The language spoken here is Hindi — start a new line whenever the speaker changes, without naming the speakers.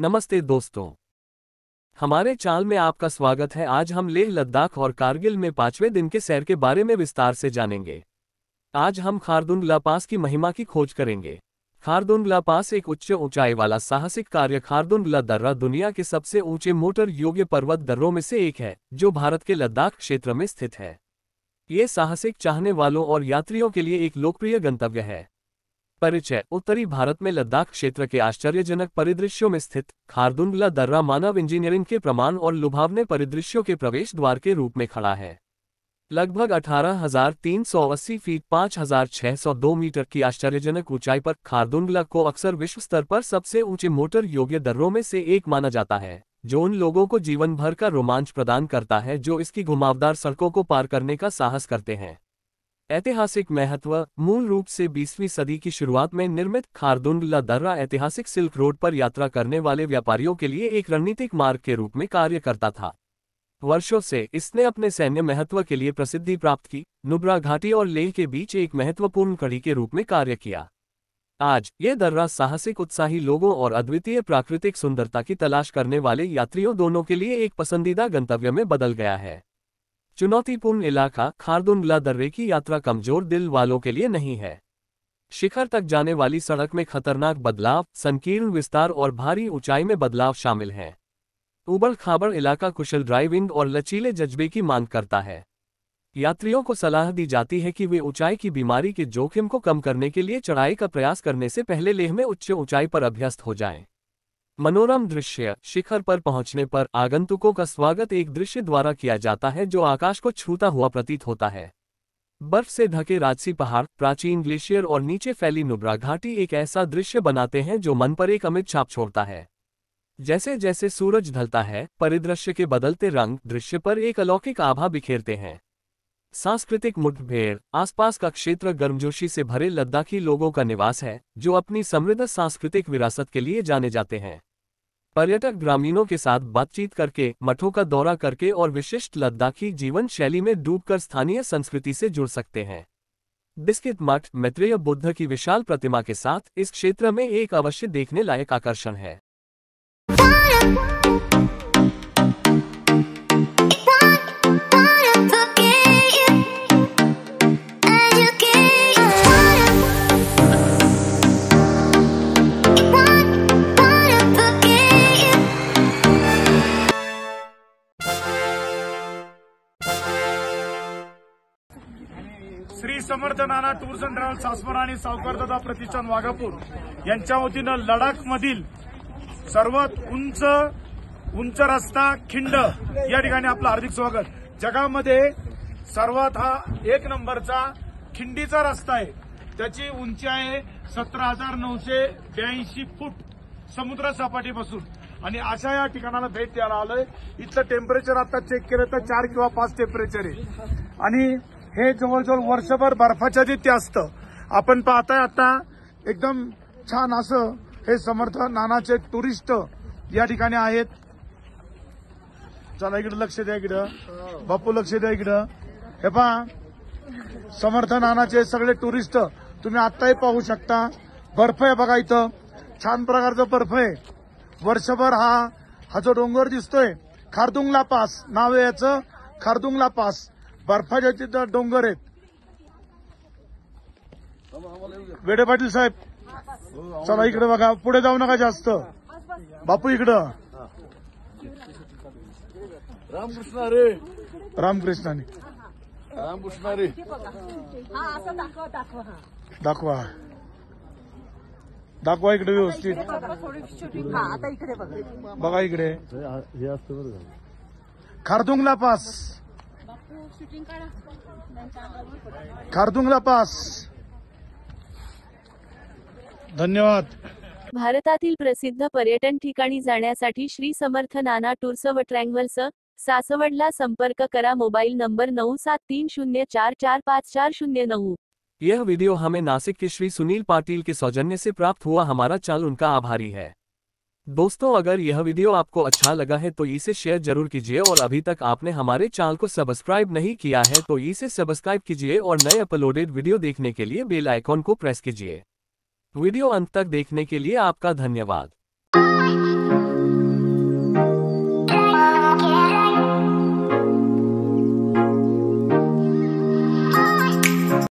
नमस्ते दोस्तों हमारे चाल में आपका स्वागत है आज हम लेह लद्दाख और कारगिल में पांचवें दिन के सैर के बारे में विस्तार से जानेंगे आज हम खारदुन पास की महिमा की खोज करेंगे खारदुन पास एक उच्च ऊंचाई वाला साहसिक कार्य खारदुन दर्रा दुनिया के सबसे ऊंचे मोटर योग्य पर्वत दर्रों में से एक है जो भारत के लद्दाख क्षेत्र में स्थित है ये साहसिक चाहने वालों और यात्रियों के लिए एक लोकप्रिय गंतव्य है परिचय उत्तरी भारत में लद्दाख क्षेत्र के आश्चर्यजनक परिदृश्यों में स्थित खारदुंगला दर्रा मानव इंजीनियरिंग के प्रमाण और लुभावने परिदृश्यों के प्रवेश द्वार के रूप में खड़ा है लगभग 18,380 फीट 5,602 मीटर की आश्चर्यजनक ऊंचाई पर खारदुंगला को अक्सर विश्व स्तर पर सबसे ऊंचे मोटर योग्य दर्रों में से एक माना जाता है जो उन लोगों को जीवन भर का रोमांच प्रदान करता है जो इसकी घुमावदार सड़कों को पार करने का साहस करते हैं ऐतिहासिक महत्व मूल रूप से 20वीं सदी की शुरुआत में निर्मित खारदुंडला दर्रा ऐतिहासिक सिल्क रोड पर यात्रा करने वाले व्यापारियों के लिए एक रणनीतिक मार्ग के रूप में कार्य करता था वर्षों से इसने अपने सैन्य महत्व के लिए प्रसिद्धि प्राप्त की नुब्रा घाटी और लेह के बीच एक महत्वपूर्ण कड़ी के रूप में कार्य किया आज ये दर्रा साहसिक उत्साही लोगों और अद्वितीय प्राकृतिक सुंदरता की तलाश करने वाले यात्रियों दोनों के लिए एक पसंदीदा गंतव्य में बदल गया है चुनौतीपूर्ण इलाका खारदुनला दर्रे की यात्रा कमजोर दिल वालों के लिए नहीं है शिखर तक जाने वाली सड़क में खतरनाक बदलाव संकीर्ण विस्तार और भारी ऊंचाई में बदलाव शामिल हैं उबड़ खाबड़ इलाका कुशल ड्राइविंग और लचीले जज्बे की मांग करता है यात्रियों को सलाह दी जाती है कि वे ऊंचाई की बीमारी के जोखिम को कम करने के लिए चढ़ाई का प्रयास करने से पहले लेह में उच्च ऊंचाई पर अभ्यस्त हो जाएं। मनोरम दृश्य शिखर पर पहुंचने पर आगंतुकों का स्वागत एक दृश्य द्वारा किया जाता है जो आकाश को छूता हुआ प्रतीत होता है बर्फ से ढके राजसी पहाड़ प्राचीन ग्लेशियर और नीचे फैली नुब्रा घाटी एक ऐसा दृश्य बनाते हैं जो मन पर एक अमित छाप छोड़ता है जैसे जैसे सूरज ढलता है परिदृश्य के बदलते रंग दृश्य पर एक अलौकिक आभा बिखेरते हैं सांस्कृतिक मुठभेड़ आसपास का क्षेत्र गर्मजोशी से भरे लद्दाखी लोगों का निवास है जो अपनी समृद्ध सांस्कृतिक विरासत के लिए जाने जाते हैं पर्यटक ग्रामीणों के साथ बातचीत करके मठों का दौरा करके और विशिष्ट लद्दाखी जीवन शैली में डूबकर स्थानीय संस्कृति से जुड़ सकते हैं बिस्किट मठ मैत्रेय बुद्ध की विशाल प्रतिमा के साथ इस क्षेत्र में एक अवश्य देखने लायक आकर्षण है
समर्थनाना टूर्स अँड ट्रॅव्हल्स सासवण आणि सावकारदादा प्रतिष्ठान वाघापूर यांच्या वतीनं लडाखमधील सर्वात उंच उंच रस्ता खिंड या ठिकाणी आपलं हार्दिक स्वागत जगामध्ये सर्वात हा एक नंबरचा खिंडीचा रस्ता आहे त्याची उंची आहे सतरा हजार नऊशे ब्याऐंशी फूट समुद्र सपाटीपासून आणि अशा या ठिकाणाला भेट द्यायला आलोय इथलं टेम्परेचर आता चेक केलं तर चार किंवा पाच टेम्परेचर आहे आणि हे जवळजवळ वर्षभर बर्फाच्या तिथे असतं आपण पाहताय आता एकदम छान असं हे समर्थ नानाचे टुरिस्ट या ठिकाणी आहेत चला इकडं लक्ष द्या इकडं बापू लक्ष द्या इकडं हे पहा समर्थ नानाचे सगळे टुरिस्ट तुम्ही आताही पाहू शकता बर्फ आहे बघा इथं छान प्रकारचं बर्फ आहे वर्षभर हा हा जो डोंगर दिसतोय खारदुंगला पास नाव याचं खारदुंगला पास बर्फाच्या तिथं डोंगर आहेत वेडे पाटील साहेब चला इकडे बघा पुढे जाऊ नका जास्त बापू इकडं रामकृष्ण रे रामकृष्णाने
रामकृष्ण रे
दाखवा दाखवा इकडे व्यवस्थित बघा इकडे हे खारदुंगला पास खारदुंगला पास धन्यवाद
भारतातील प्रसिद्ध पर्यटन ठिकाणी जाण्यासाठी श्री समर्थ नाना टूर्स व ट्रँगल्स सासवडला संपर्क करा मोबाइल नंबर नौ सात तीन शून्य चार चार पाँच चार शून्य नौ यह वीडियो हमें नासिक के श्री सुनील पाटिल के सौजन्य से प्राप्त हुआ हमारा चाल उनका आभारी है दोस्तों अगर यह वीडियो आपको अच्छा लगा है तो इसे शेयर जरूर कीजिए और अभी तक आपने हमारे चैनल को सब्सक्राइब नहीं किया है तो इसे सब्सक्राइब कीजिए और नए अपलोडेड वीडियो देखने के लिए बेल आइकॉन को प्रेस कीजिए वीडियो अंत तक देखने के लिए आपका धन्यवाद